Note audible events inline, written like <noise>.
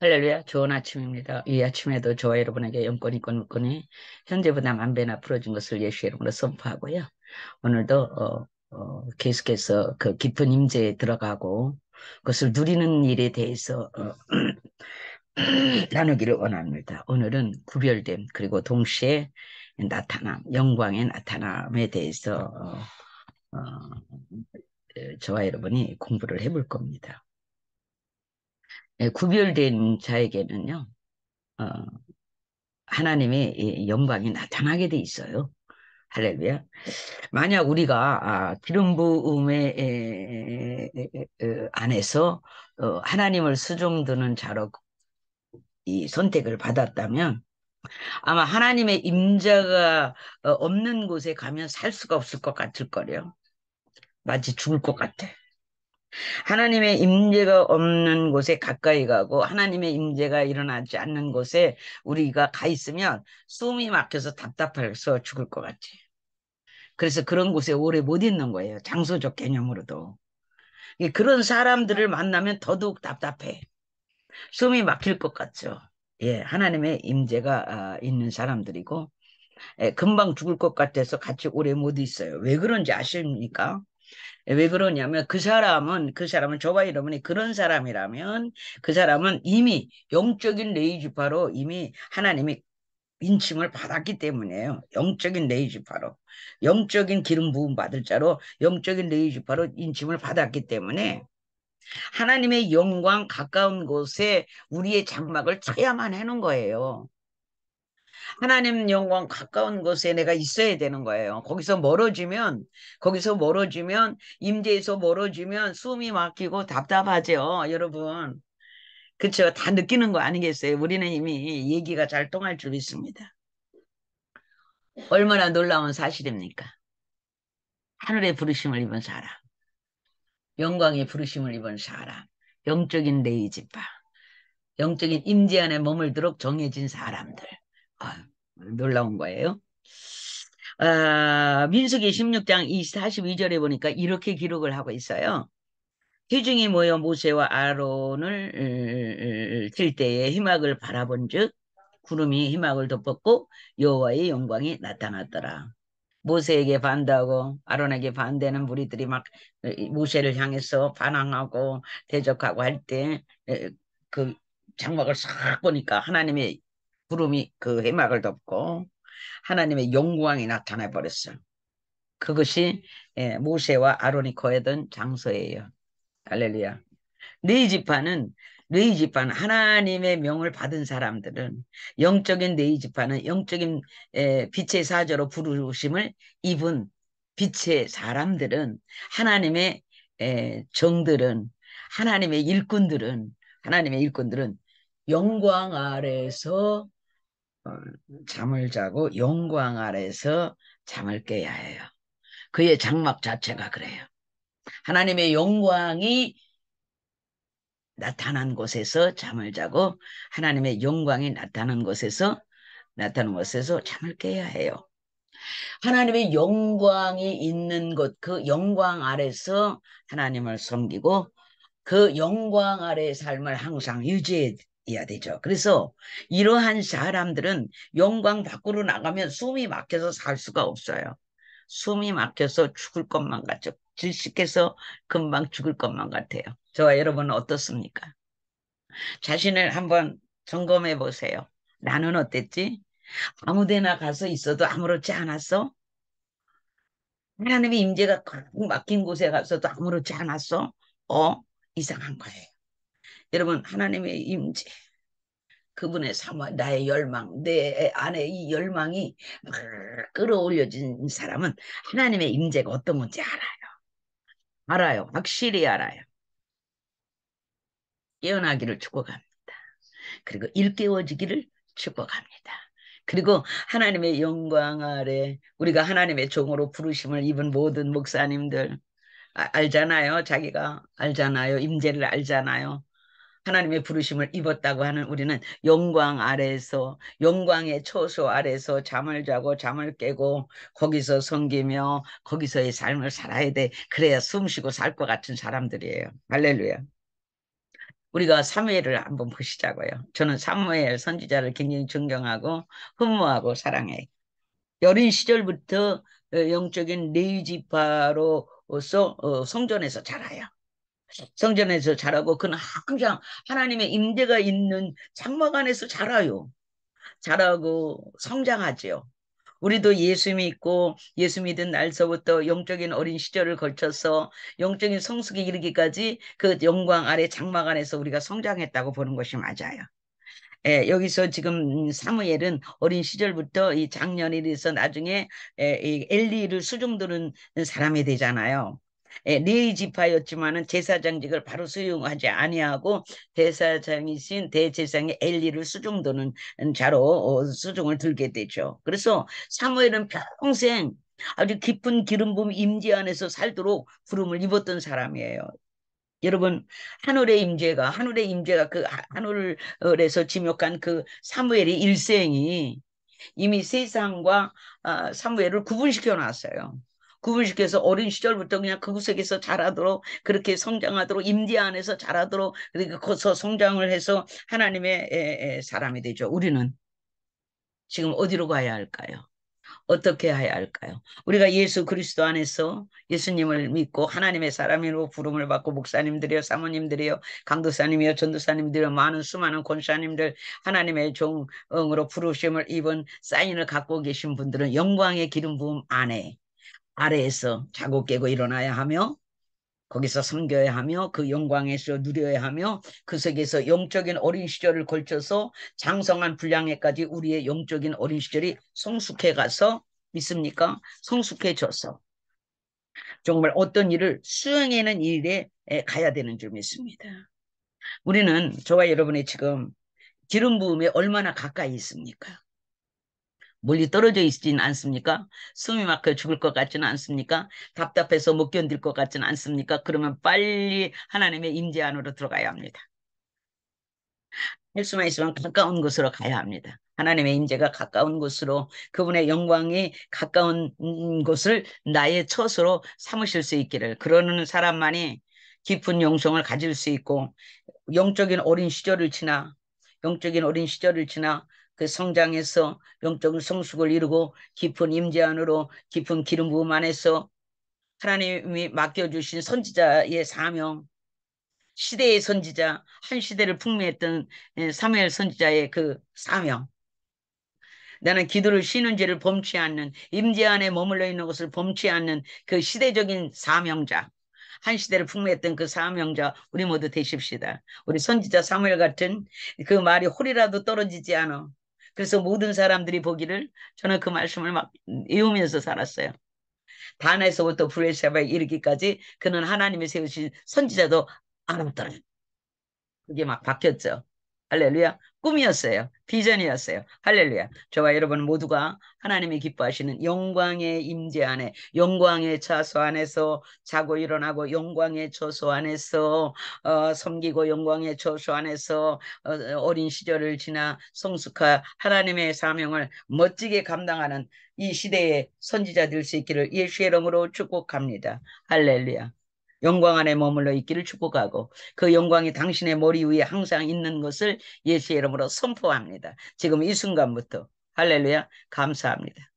할렐루야, 좋은 아침입니다. 이 아침에도 저와 여러분에게 영권이 권권이 현재보다 만배나 풀어진 것을 예수 의 이름으로 선포하고요. 오늘도 어, 어, 계속해서 그 깊은 임재에 들어가고 그것을 누리는 일에 대해서 어, <clears throat> 나누기를 원합니다. 오늘은 구별됨 그리고 동시에 나타남, 영광의 나타남에 대해서 어, 어, 저와 여러분이 공부를 해볼 겁니다. 예, 구별된 자에게는요, 어, 하나님의 영광이 나타나게 돼 있어요. 할렐루야. 만약 우리가 아, 기름 부음의 안에서 어, 하나님을 수종드는 자로 이 선택을 받았다면 아마 하나님의 임자가 어, 없는 곳에 가면 살 수가 없을 것 같을 거래요. 마치 죽을 것 같아. 하나님의 임재가 없는 곳에 가까이 가고 하나님의 임재가 일어나지 않는 곳에 우리가 가 있으면 숨이 막혀서 답답해서 죽을 것 같지. 그래서 그런 곳에 오래 못 있는 거예요. 장소적 개념으로도. 그런 사람들을 만나면 더더욱 답답해. 숨이 막힐 것 같죠. 예, 하나님의 임재가 아, 있는 사람들이고 예, 금방 죽을 것 같아서 같이 오래 못 있어요. 왜 그런지 아십니까? 예, 왜 그러냐면 그 사람은 그 사람은 조바 이러면 그런 사람이라면 그 사람은 이미 영적인 레이지파로 이미 하나님이 인침을 받았기 때문에요. 영적인 레이지파로 영적인 기름 부음 받을 자로 영적인 레이지파로 인침을 받았기 때문에 하나님의 영광 가까운 곳에 우리의 장막을 쳐야만 하는 거예요. 하나님 영광 가까운 곳에 내가 있어야 되는 거예요. 거기서 멀어지면 거기서 멀어지면 임재에서 멀어지면 숨이 막히고 답답하죠, 여러분. 그렇죠. 다 느끼는 거 아니겠어요? 우리는 이미 얘기가 잘 통할 줄 믿습니다. 얼마나 놀라운 사실입니까? 하늘의 부르심을 입은 사람, 영광의 부르심을 입은 사람, 영적인 레이지바 영적인 임재 안에 머물도록 정해진 사람들. 아, 놀라운 거예요. 아, 민수기 16장 42절에 보니까 이렇게 기록을 하고 있어요. 회중이 모여 모세와 아론을 칠 음, 음, 때에 희막을 바라본 즉 구름이 희막을 덮었고 여호와의 영광이 나타났더라. 모세에게 반대하고 아론에게 반대는 하 무리들이 막 모세를 향해서 반항하고 대적하고 할 때 그 장막을 싹 보니까 하나님의 구름이 그 해막을 덮고 하나님의 영광이 나타나 버렸어요. 그것이 예, 모세와 아론이 거했던 장소예요. 할렐루야. 레이 지파는 레이 지파 하나님의 명을 받은 사람들은 영적인 레이 지파는 영적인 에, 예, 빛의 사자로 부르심을 입은 빛의 사람들은 하나님의 에, 예, 정들은 하나님의 일꾼들은 하나님의 일꾼들은 영광 아래서 어, 잠을 자고 영광 아래서 잠을 깨야 해요. 그의 장막 자체가 그래요. 하나님의 영광이 나타난 곳에서 잠을 자고 하나님의 영광이 나타난 곳에서 나타난 곳에서 잠을 깨야 해요. 하나님의 영광이 있는 곳, 그 영광 아래서 하나님을 섬기고 그 영광 아래의 삶을 항상 유지해 이야 되죠. 그래서 이러한 사람들은 영광 밖으로 나가면 숨이 막혀서 살 수가 없어요. 숨이 막혀서 죽을 것만 같죠. 질식해서 금방 죽을 것만 같아요. 저와 여러분은 어떻습니까? 자신을 한번 점검해 보세요. 나는 어땠지? 아무 데나 가서 있어도 아무렇지 않았어? 하나님의 임재가 꽉 막힌 곳에 가서도 아무렇지 않았어? 어? 이상한 거예요. 여러분 하나님의 임재 그분의 사모 나의 열망 내 안에 이 열망이 막 끌어올려진 사람은 하나님의 임재가 어떤 건지 알아요. 알아요. 확실히 알아요. 깨어나기를 축복합니다. 그리고 일깨워지기를 축복합니다. 그리고 하나님의 영광 아래 우리가 하나님의 종으로 부르심을 입은 모든 목사님들 아, 알잖아요. 자기가 알잖아요. 임재를 알잖아요. 하나님의 부르심을 입었다고 하는 우리는 영광 아래에서 영광의 초소 아래에서 잠을 자고 잠을 깨고 거기서 섬기며 거기서의 삶을 살아야 돼. 그래야 숨쉬고 살 것 같은 사람들이에요. 할렐루야. 우리가 사무엘을 한번 보시자고요. 저는 사무엘 선지자를 굉장히 존경하고 흠모하고 사랑해요. 여린 시절부터 어, 영적인 레위지파로서 어, 성전에서 자라요. 성전에서 자라고 그는 항상 하나님의 임재가 있는 장막 안에서 자라요. 자라고 성장하지요. 우리도 예수 믿고 예수 믿은 날서부터 영적인 어린 시절을 거쳐서 영적인 성숙에 이르기까지 그 영광 아래 장막 안에서 우리가 성장했다고 보는 것이 맞아요. 예, 여기서 지금 사무엘은 어린 시절부터 이 장년이 돼서 나중에 예, 엘리를 수종드는 사람이 되잖아요. 레이 예, 지파였지만은 제사장직을 바로 수용하지 아니하고 대사장이신 대제사장의 엘리를 수종도는 자로 어, 수종을 들게 되죠. 그래서 사무엘은 평생 아주 깊은 기름 붐 임재 안에서 살도록 부름을 입었던 사람이에요. 여러분 하늘의 임재가 하늘의 임재가 그 하늘에서 지목한 그 사무엘의 일생이 이미 세상과 아, 사무엘을 구분시켜 놨어요. 구분시켜서 어린 시절부터 그냥 그곳에서 자라도록 그렇게 성장하도록 임디 안에서 자라도록 그러니까 서 성장을 해서 하나님의 사람이 되죠. 우리는 지금 어디로 가야 할까요? 어떻게 해야 할까요? 우리가 예수 그리스도 안에서 예수님을 믿고 하나님의 사람으로 부름을 받고 목사님들이요 사모님들이요 강도사님이요 전도사님들이요 많은 수많은 권사님들 하나님의 종으로 부르심을 입은 사인을 갖고 계신 분들은 영광의 기름 부음 안에 아래에서 자고 깨고 일어나야 하며 거기서 섬겨야 하며 그 영광에서 누려야 하며 그 세계에서 영적인 어린 시절을 걸쳐서 장성한 분량에까지 우리의 영적인 어린 시절이 성숙해 가서 믿습니까? 성숙해져서 정말 어떤 일을 수행하는 일에 가야 되는 줄 믿습니다. 우리는 저와 여러분이 지금 기름 부음에 얼마나 가까이 있습니까? 멀리 떨어져 있진 않습니까? 숨이 막혀 죽을 것 같지는 않습니까? 답답해서 못 견딜 것 같지는 않습니까? 그러면 빨리 하나님의 임재 안으로 들어가야 합니다. 할 수만 있으면 가까운 곳으로 가야 합니다. 하나님의 임재가 가까운 곳으로 그분의 영광이 가까운 곳을 나의 처소로 삼으실 수 있기를 그러는 사람만이 깊은 영성을 가질 수 있고 영적인 어린 시절을 지나 영적인 어린 시절을 지나 그 성장해서 영적 인 성숙을 이루고 깊은 임재 안으로 깊은 기름 부음 안에서 하나님이 맡겨주신 선지자의 사명 시대의 선지자 한 시대를 풍미했던 예, 사무엘 선지자의 그 사명 나는 기도를 쉬는 죄를 범치 않는 임재 안에 머물러 있는 것을 범치 않는 그 시대적인 사명자 한 시대를 풍미했던 그 사명자 우리 모두 되십시다. 우리 선지자 사무엘 같은 그 말이 홀이라도 떨어지지 않아. 그래서 모든 사람들이 보기를 저는 그 말씀을 막 외우면서 살았어요. 다에서부터 브레샤바에 이르기까지 그는 하나님이 세우신 선지자도 알았더라. 그게 막 바뀌었죠. 할렐루야. 꿈이었어요. 비전이었어요. 할렐루야. 저와 여러분 모두가 하나님이 기뻐하시는 영광의 임재 안에 영광의 자소 안에서 자고 일어나고 영광의 저소 안에서 어, 섬기고 영광의 저소 안에서 어, 린 시절을 지나 성숙한 하나님의 사명을 멋지게 감당하는 이 시대의 선지자 될 수 있기를 예수의 이름으로 축복합니다. 할렐루야. 영광 안에 머물러 있기를 축복하고 그 영광이 당신의 머리 위에 항상 있는 것을 예수의 이름으로 선포합니다. 지금 이 순간부터 할렐루야 감사합니다.